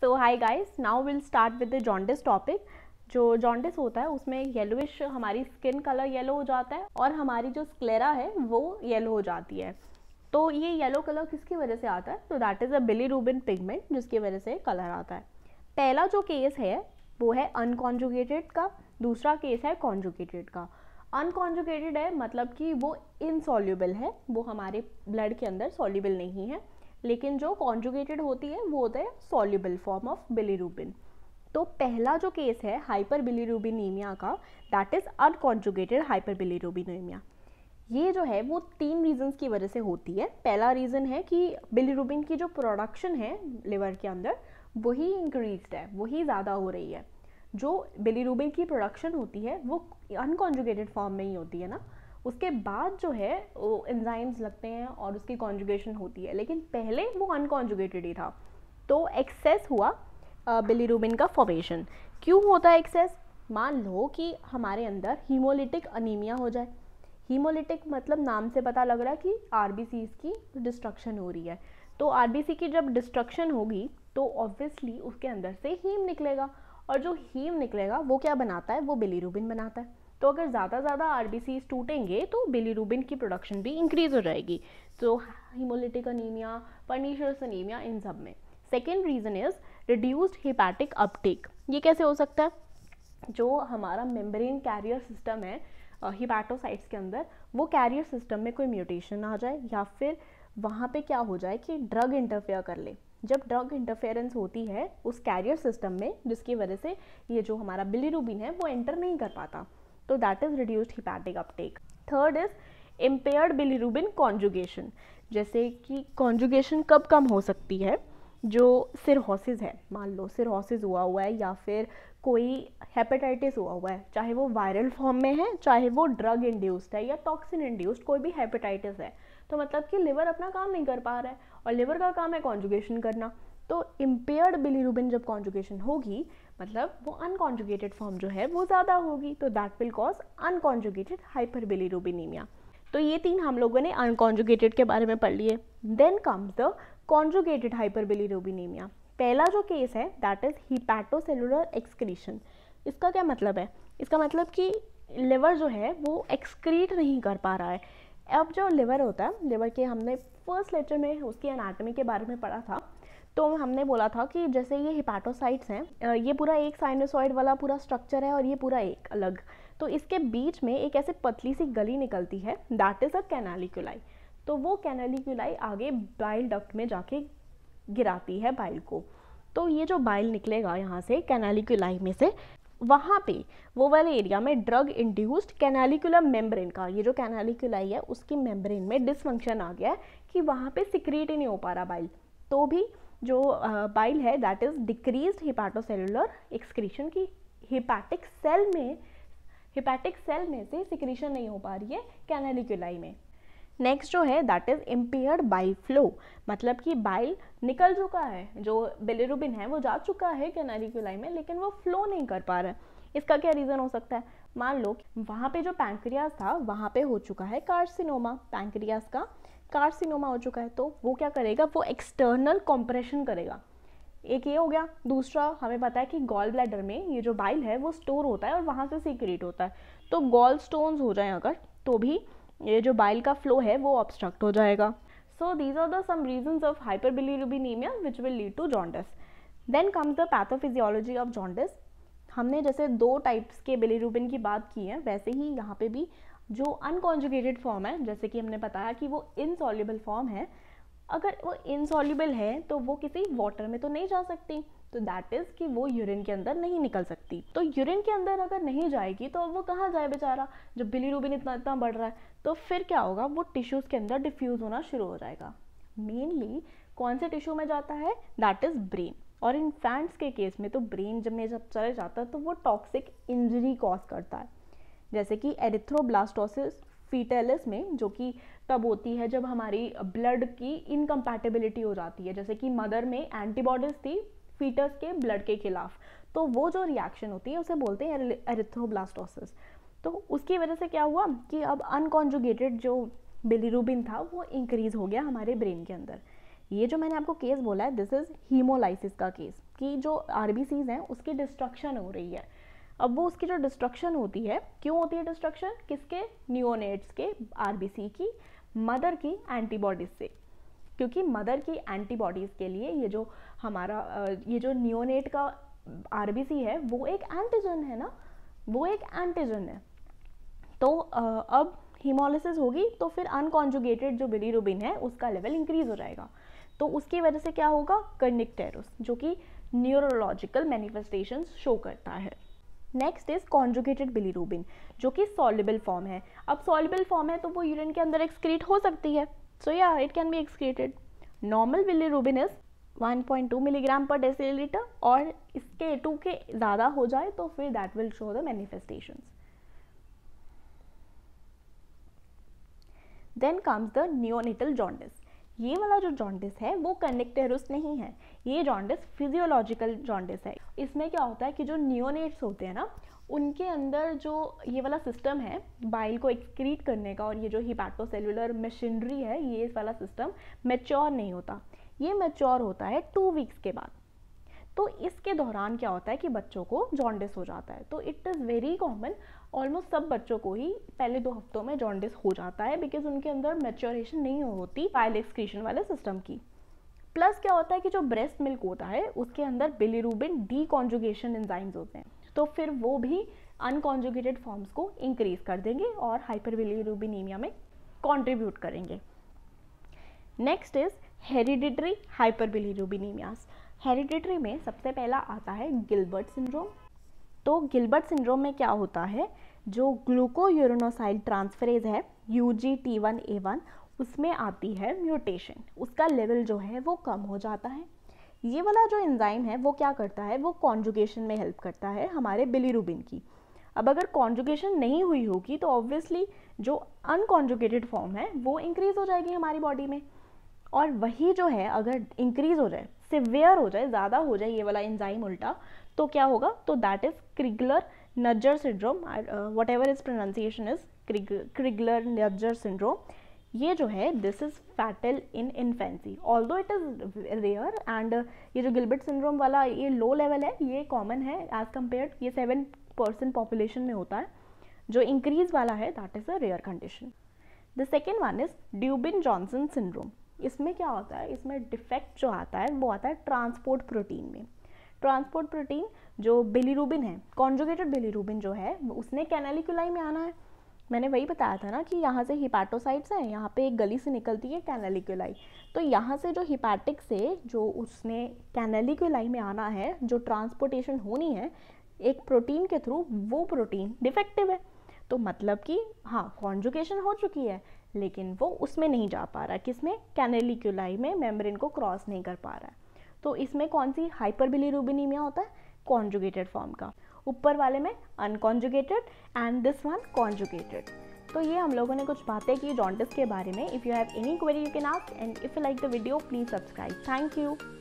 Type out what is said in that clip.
so hi guys now will start with the jaundice topic जो jaundice होता है उसमें येलोइश हमारी स्किन कलर येलो हो जाता है और हमारी जो स्क्लेरा है वो येलो हो जाती है तो ये येलो कलर किसकी वजह से आता है तो that is a bilirubin pigment जिसकी वजह से कलर आता है पहला जो केस है वो है अनकॉन्जुगेटेड का दूसरा केस है कॉन्जुगेटेड का अनकॉन्जुगेटेड है मतलब कि वो इनसॉल्यूबल है वो हमारे ब्लड के अंदर सॉल्यूबल नहीं है लेकिन जो कॉन्जुगेटेड होती है वो होता है सॉल्यूबल फॉर्म ऑफ बिलीरूबिन तो पहला जो केस है हाइपर बिलीरूबिनीमिया का that is unconjugated hyper bilirubinaemia ये जो है वो तीन रीजंस की वजह से होती है पहला रीज़न है कि बिलीरूबिन की जो प्रोडक्शन है लिवर के अंदर वही इंक्रीज है वही ज़्यादा हो रही है जो बिलीरूबिन की प्रोडक्शन होती है वो अनकॉन्जुगेटेड फॉर्म में ही होती है ना उसके बाद जो है वो एंजाइम्स लगते हैं और उसकी कॉन्जुगेशन होती है लेकिन पहले वो अनकॉन्जुगेटेड ही था तो एक्सेस हुआ बिलीरूबिन का फॉर्मेशन क्यों होता है एक्सेस मान लो कि हमारे अंदर हीमोलिटिक अनीमिया हो जाए हीमोलिटिक मतलब नाम से पता लग रहा है कि आर की डिस्ट्रक्शन हो रही है तो आर की जब डिस्ट्रक्शन होगी तो ऑब्वियसली उसके अंदर से हीम निकलेगा और जो हीम निकलेगा वो क्या बनाता है वो बिलीरूबिन बनाता है तो अगर ज़्यादा ज़्यादा आर टूटेंगे तो बिलीरूबिन की प्रोडक्शन भी इंक्रीज़ हो जाएगी तो हीमोलिटिक अनीमिया पर्नीशरस अनीमिया इन सब में second reason is reduced hepatic uptake ये कैसे हो सकता है जो हमारा मेम्ब्रेन कैरियर सिस्टम है हिपैटोसाइट्स के अंदर वो कैरियर सिस्टम में कोई म्यूटेशन आ जाए या फिर वहाँ पे क्या हो जाए कि ड्रग इंटरफेयर कर ले जब ड्रग इंटरफेरेंस होती है उस कैरियर सिस्टम में जिसकी वजह से ये जो हमारा बिलीरूबिन है वो एंटर नहीं कर पाता तो that is reduced hepatic uptake third is impaired bilirubin conjugation जैसे कि कॉन्जुगेशन कब कम हो सकती है जो सिरहोसिस है मान लो सिरहोसिस हुआ हुआ है या फिर कोई हेपेटाइटिस हुआ हुआ है चाहे वो वायरल फॉर्म में है चाहे वो ड्रग इंड्यूस्ड है या टॉक्सिन इंड्यूस्ड कोई भी हेपेटाइटिस है तो मतलब कि लिवर अपना काम नहीं कर पा रहा है और लिवर का काम है कॉन्जुगेशन करना तो इम्पेयर्ड बिलीरुबिन जब कॉन्जुगेशन होगी मतलब वो अनकॉन्जुगेटेड फॉर्म जो है वो ज़्यादा होगी तो that will cause unconjugated hyperbilirubinemia तो ये तीन हम लोगों ने अनकॉन्जुगेटेड के बारे में पढ़ लिए then comes the conjugated hyperbilirubinemia पहला जो केस है दैट इज़ हिपैटोसेलुलर एक्सक्रीशन इसका क्या मतलब है इसका मतलब कि लिवर जो है वो एक्सक्रीट नहीं कर पा रहा है अब जो लिवर होता है लिवर के हमने फर्स्ट लेक्चर में उसकी एनाटमी के बारे में पढ़ा था तो हमने बोला था कि जैसे ये हिपाटोसाइट्स हैं ये पूरा एक साइनोसॉइड वाला पूरा स्ट्रक्चर है और ये पूरा एक अलग तो इसके बीच में एक ऐसे पतली सी गली निकलती है दैट इज़ अ कैनालिक्यूलाई तो वो कैनालिक्यूलाई आगे बाइल डक्ट में जाके गिराती है बाइल को तो ये जो बाइल निकलेगा यहाँ से कैनालिक्यूलाई में से वहाँ पे वो वाले एरिया में ड्रग इंड्यूस्ड कैनालिकुलर मेम्ब्रेन का ये जो कैनालिकुलाई है उसकी मेम्ब्रेन में डिसफंक्शन आ गया है कि वहाँ पे सिक्रीट ही नहीं हो पा रहा बाइल तो भी जो बाइल है that is decrease hepatocellular excretion की हिपैटिक सेल में हिपैटिक सेल में से सिक्रीशन नहीं हो पा रही है कैनालिकुलाई में नेक्स्ट जो है that is impaired bile flow मतलब कि बाइल निकल चुका है जो बिलेरुबिन है वो जा चुका है कैनालिकुलाई में लेकिन वो फ्लो नहीं कर पा रहा है इसका क्या रीज़न हो सकता है मान लो वहाँ पे जो पैंक्रियास था वहाँ पे हो चुका है कार्सिनोमा पैंक्रियास का कार्सिनोमा हो चुका है तो वो क्या करेगा वो एक्सटर्नल कॉम्प्रेशन करेगा एक ये हो गया दूसरा हमें पता है कि गॉल ब्लैडर में ये जो बाइल है वो स्टोर होता है और वहाँ से सीक्रेट होता है तो गॉल स्टोन हो जाए अगर तो भी ये जो बाइल का फ्लो है वो ऑब्स्ट्रक्ट हो जाएगा these are the some some of hyper hyperbilirubinemia which will lead to jaundice then comes the pathophysiology of jaundice हमने जैसे दो टाइप्स के बिलीरुबिन की बात की है वैसे ही यहाँ पे भी जो अनकॉन्जुगेटेड फॉर्म है जैसे कि हमने बताया कि वो इनसॉल्यूबल फॉर्म है अगर वो इनसॉल्यूबल है तो वो किसी वाटर में तो नहीं जा सकती तो दैट इज़ कि वो यूरिन के अंदर नहीं निकल सकती तो यूरिन के अंदर अगर नहीं जाएगी तो वो कहाँ जाए बेचारा जब रूबिन इतना इतना बढ़ रहा है तो फिर क्या होगा वो टिश्यूज़ के अंदर डिफ्यूज़ होना शुरू हो जाएगा मेनली कौन से टिश्यू में जाता है दैट इज़ ब्रेन और इन फैंट्स के केस में तो ब्रेन जब में जब चले जाता है तो वो टॉक्सिक इंजरी कॉज करता है जैसे कि एरिथ्रोब्लास्टोसिस फीटेलिस में जो कि तब होती है जब हमारी ब्लड की इनकम्पैटिबिलिटी हो जाती है जैसे कि मदर में एंटीबॉडीज थी फीटस के ब्लड के खिलाफ तो वो जो रिएक्शन होती है उसे बोलते हैं एरिथ्रोब्लास्टोसिस तो उसकी वजह से क्या हुआ कि अब अनकॉन्जुगेटेड जो बिलीरूबिन था वो इंक्रीज हो गया हमारे ब्रेन के अंदर ये जो मैंने आपको केस बोला है दिस इज़ हीमोलाइसिस का केस कि जो आर हैं उसकी डिस्ट्रक्शन हो रही है अब वो उसकी जो डिस्ट्रक्शन होती है क्यों होती है डिस्ट्रक्शन किसके न्यूनेट्स के आरबीसी की मदर की एंटीबॉडीज से क्योंकि मदर की एंटीबॉडीज़ के लिए ये जो हमारा ये जो न्योनेट का आरबीसी है वो एक एंटीजन है ना वो एक एंटीजन है तो अब हीमोलिसिस होगी तो फिर अनकॉन्जुगेटेड जो बिलीरुबिन है उसका लेवल इंक्रीज हो जाएगा तो उसकी वजह से क्या होगा कर्निक टेरस जो कि न्यूरोलॉजिकल मैनिफेस्टेशंस शो करता है नेक्स्ट इज कॉन्जुगेटेड बिलीरूबिन जो कि सॉलिबल फॉर्म है अब सॉलिबल फॉर्म है तो वो यूरिन के अंदर एक्सक्रीट हो सकती है सो या it can be excreted normal bilirubin is 1.2 milligram per decilitre और इसके टू के ज़्यादा हो जाए तो फिर that will show the manifestation then comes the neonatal jaundice ये वाला जो जॉन्डिस है वो कनेक्टेरस नहीं है ये जॉन्डिस फिजियोलॉजिकल जॉन्डिस है इसमें क्या होता है कि जो न्योनेट्स होते हैं ना उनके अंदर जो ये वाला सिस्टम है बाइल को एक्सक्रीट करने का और ये जो हिपैटोसेलुलर मशीनरी है ये वाला सिस्टम मेच्योर नहीं होता ये मेच्योर होता है टू वीक्स के बाद तो इसके दौरान क्या होता है कि बच्चों को जॉन्डिस हो जाता है तो it is very common almost सब बच्चों को ही पहले दो हफ्तों में जॉन्डिस हो जाता है बिकॉज उनके अंदर मेच्योरेशन नहीं होती फाइल एक्सक्रीशन वाले सिस्टम की प्लस क्या होता है कि जो ब्रेस्ट मिल्क होता है उसके अंदर बिलीरूबिन डी कॉन्जुगेशन एंजाइम्स होते हैं तो फिर वो भी अनकॉन्जुगेटेड फॉर्म्स को इंक्रीज कर देंगे और हाइपर बिलीरूबिनीमिया में कॉन्ट्रीब्यूट करेंगे next is hereditary hyperbilirubinemias hereditary में सबसे पहला आता है गिलबर्ट सिंड्रोम तो गिलबर्ट सिंड्रोम में क्या होता है जो ग्लूकोयूरोनोसाइल ट्रांसफरेज है U G T one A one उसमें आती है म्यूटेशन उसका लेवल जो है वो कम हो जाता है ये वाला जो एंजाइम है वो क्या करता है वो कॉन्जुगेशन में हेल्प करता है हमारे बिलीरूबिन की अब अगर कॉन्जुगेशन नहीं हुई होगी तो ऑब्वियसली जो अनकॉन्जुगेटेड फॉर्म है वो इंक्रीज़ हो जाएगी हमारी बॉडी में और वही जो है अगर इंक्रीज़ हो जाए सिवियर हो जाए ज़्यादा हो जाए ये वाला एंजाइम उल्टा तो क्या होगा तो that is Crigler Najjar syndrome whatever is pronunciation is Crigler Najjar syndrome ये जो है this is fatal in infancy although it is rare and ये जो गिलबर्ट सिंड्रोम वाला ये लो लेवल है ये कॉमन है एज कम्पेयर ये सेवन परसेंट पॉपुलेशन में होता है जो इंक्रीज वाला है that is a rare condition the second one is Dubin Johnson syndrome इसमें क्या होता है इसमें डिफेक्ट जो आता है वो आता है ट्रांसपोर्ट प्रोटीन में ट्रांसपोर्ट प्रोटीन जो बिलीरूबिन है कॉन्जुगेटेड बिलीरूबिन जो है उसने कैनालिकुलाई में आना है मैंने वही बताया था ना कि यहाँ से हिपाटोसाइट्स हैं यहाँ पे एक गली से निकलती है कैनालिकुलाई तो यहाँ से जो हिपाटिक से जो उसने कैनालिकुलाई में आना है जो ट्रांसपोर्टेशन होनी है एक प्रोटीन के थ्रू वो प्रोटीन डिफेक्टिव है तो मतलब कि हाँ कॉन्जुकेशन हो चुकी है लेकिन वो उसमें नहीं जा पा रहा किसमें कैनलिक्यूलाई में मेम्ब्रेन को क्रॉस नहीं कर पा रहा तो इसमें कौन सी हाइपर बिलीरूबिनीमिया होता है कॉन्जुगेटेड फॉर्म का ऊपर वाले में unconjugated and this one conjugated तो ये हम लोगों ने कुछ बातें की जॉन्टिस के बारे में if you have any query you can ask and if you like the video please subscribe thank you